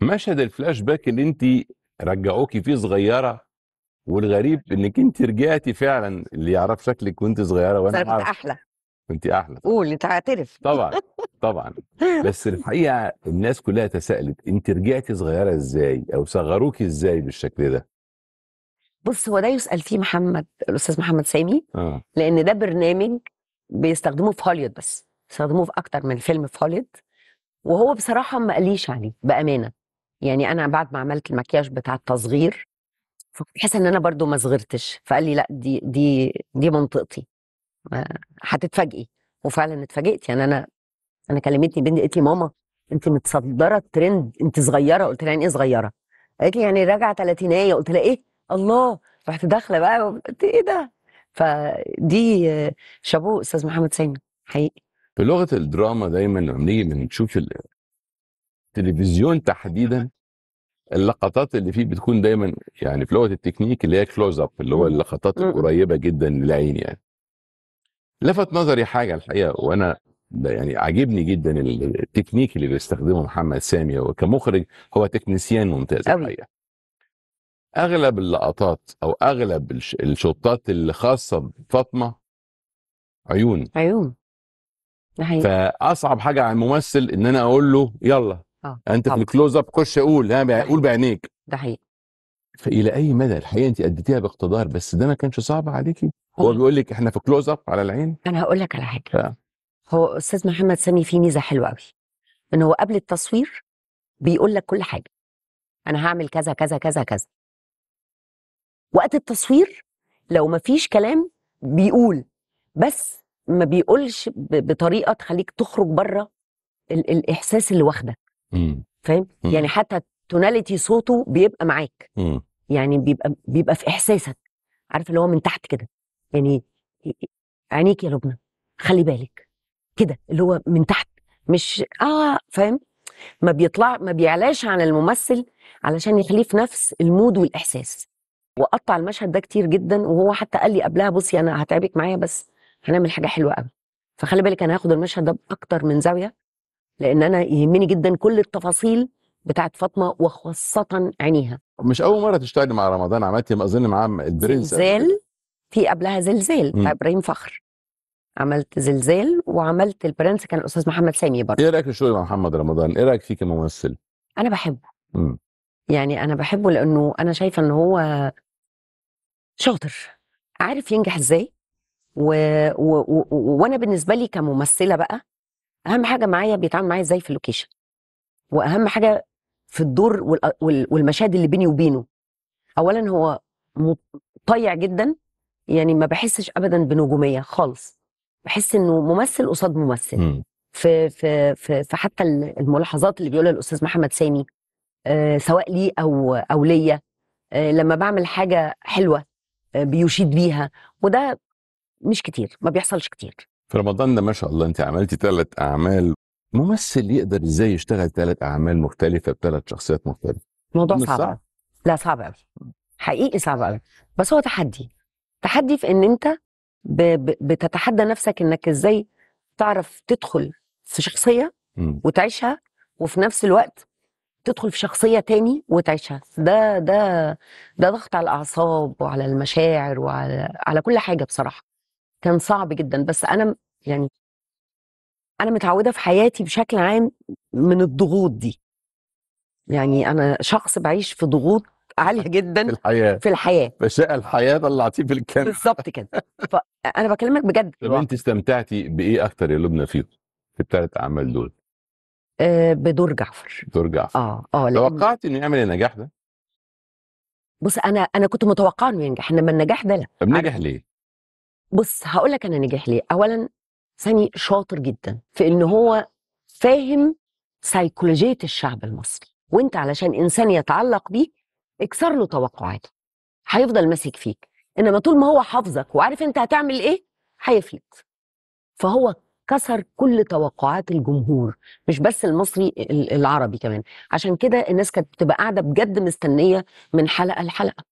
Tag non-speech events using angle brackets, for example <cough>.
مشهد الفلاش باك اللي انت رجعوكي فيه صغيره والغريب انك انت رجعتي فعلا اللي يعرف شكلك وانت صغيره وانا كنت احلى كنت احلى قول انت هتعترف طبعا طبعا بس الحقيقه الناس كلها تساءلت انت رجعتي صغيره ازاي او صغروكي ازاي بالشكل ده بص هو ده يسال فيه محمد الاستاذ محمد سامي آه. لان ده برنامج بيستخدموه في هوليوود بس بيستخدموه في اكتر من فيلم في هوليوود وهو بصراحه ما قاليش عليه بامانه يعني انا بعد ما عملت المكياج بتاع التصغير فكنت ان انا برضو ما صغرتش فقال لي لا دي دي دي منطقتي هتتفاجئي وفعلا اتفاجئت يعني انا انا كلمتني بنتي قالت لي ماما انت متصدره الترند انت صغيره قلت لها يعني ايه صغيره؟ قالت لي يعني راجعه ثلاثينيه قلت لها ايه؟ الله رحت داخله بقى قلت ايه ده؟ فدي شابوه استاذ محمد سامي حقيقي في لغه الدراما دايما لما بنيجي بنشوف التلفزيون تحديدا اللقطات اللي فيه بتكون دايما يعني في لغه التكنيك اللي هي كلوز اب اللي هو اللقطات القريبه جدا للعين يعني لفت نظري حاجه الحقيقه وانا يعني عاجبني جدا التكنيك اللي بيستخدمه محمد سامي هو كمخرج هو تكنيسيان ممتاز الحقيقه اغلب اللقطات او اغلب الشوطات اللي خاصه بفاطمه عيون عيون فاصعب حاجه على الممثل ان انا اقول له يلا اه يعني انت طبعا. في الكلوز اب خش قول ها قول بعينيك ده حقيقي فالى اي مدى الحقيقه انت اديتيها باقتدار بس ده ما كانش صعب عليكي هو بيقول لك احنا في كلوز اب على العين انا هقول لك على حاجه ف... آه. هو استاذ محمد سامي فيه ميزه حلوه قوي ان هو قبل التصوير بيقول لك كل حاجه انا هعمل كذا كذا كذا كذا وقت التصوير لو ما فيش كلام بيقول بس ما بيقولش بطريقه تخليك تخرج بره الاحساس اللي واخدك فاهم يعني حتى توناليتي صوته بيبقى معاك مم. يعني بيبقى بيبقى في احساسك عارف اللي هو من تحت كده يعني عينيك يا لبنى خلي بالك كده اللي هو من تحت مش اه فاهم ما بيطلع ما بيعلاش عن الممثل علشان يخليه في نفس المود والاحساس وقطع المشهد ده كتير جدا وهو حتى قال لي قبلها بصي انا هتعبك معايا بس هنعمل حاجه حلوه قوي فخلي بالك انا هاخد المشهد ده باكتر من زاويه لان انا يهمني جدا كل التفاصيل بتاعت فاطمه وخاصه عينيها مش اول مره تشتغلي مع رمضان عملتي اظن مع البرنس زلزال في قبلها زلزال مع ابراهيم فخر عملت زلزال وعملت البرنس كان الاستاذ محمد سامي برضه ايه رايك في شغل مع محمد رمضان ايه رايك فيه كممثل انا بحبه مم. يعني انا بحبه لانه انا شايفه ان هو شاطر عارف ينجح ازاي و... و... و... وانا بالنسبه لي كممثله بقى اهم حاجه معايا بيتعامل معايا ازاي في اللوكيشن واهم حاجه في الدور والمشاهد اللي بيني وبينه اولا هو مطيع جدا يعني ما بحسش ابدا بنجوميه خالص بحس انه ممثل قصاد ممثل في في في في حتى الملاحظات اللي بيقولها الاستاذ محمد سامي آه، سواء لي او او ليا آه، لما بعمل حاجه حلوه آه، بيشيد بيها وده مش كتير ما بيحصلش كتير في رمضان ده ما شاء الله انت عملتي ثلاث اعمال ممثل يقدر ازاي يشتغل ثلاث اعمال مختلفه بثلاث شخصيات مختلفه الموضوع صعب صعب. لا صعب قوي حقيقي صعب قوي بس هو تحدي تحدي في ان انت ب... ب... بتتحدى نفسك انك ازاي تعرف تدخل في شخصيه وتعيشها وفي نفس الوقت تدخل في شخصية تاني وتعيشها ده ده ده ضغط على الأعصاب وعلى المشاعر وعلى على كل حاجة بصراحة كان صعب جدا بس انا يعني انا متعوده في حياتي بشكل عام من الضغوط دي يعني انا شخص بعيش في ضغوط <laughs> عاليه جدا في الحياه في الحياه فشاء الحياه طلعتيه في الكام بالظبط كده فانا بكلمك بجد طب انت استمتعتي بايه اكتر يا لبنى فيهم في الثلاث اعمال دول؟ آه، بدور جعفر دور جعفر اه اه توقعت انه يعمل النجاح ده؟ بص انا انا كنت متوقعه انه ينجح انما النجاح ده لا طب نجح ليه؟ بص هقول لك انا نجح ليه اولا سامي شاطر جدا في ان هو فاهم سيكولوجيه الشعب المصري وانت علشان انسان يتعلق بيه اكسر له توقعاته هيفضل ماسك فيك انما طول ما هو حافظك وعارف انت هتعمل ايه هيفلت فهو كسر كل توقعات الجمهور مش بس المصري العربي كمان عشان كده الناس كانت بتبقى قاعده بجد مستنيه من حلقه لحلقه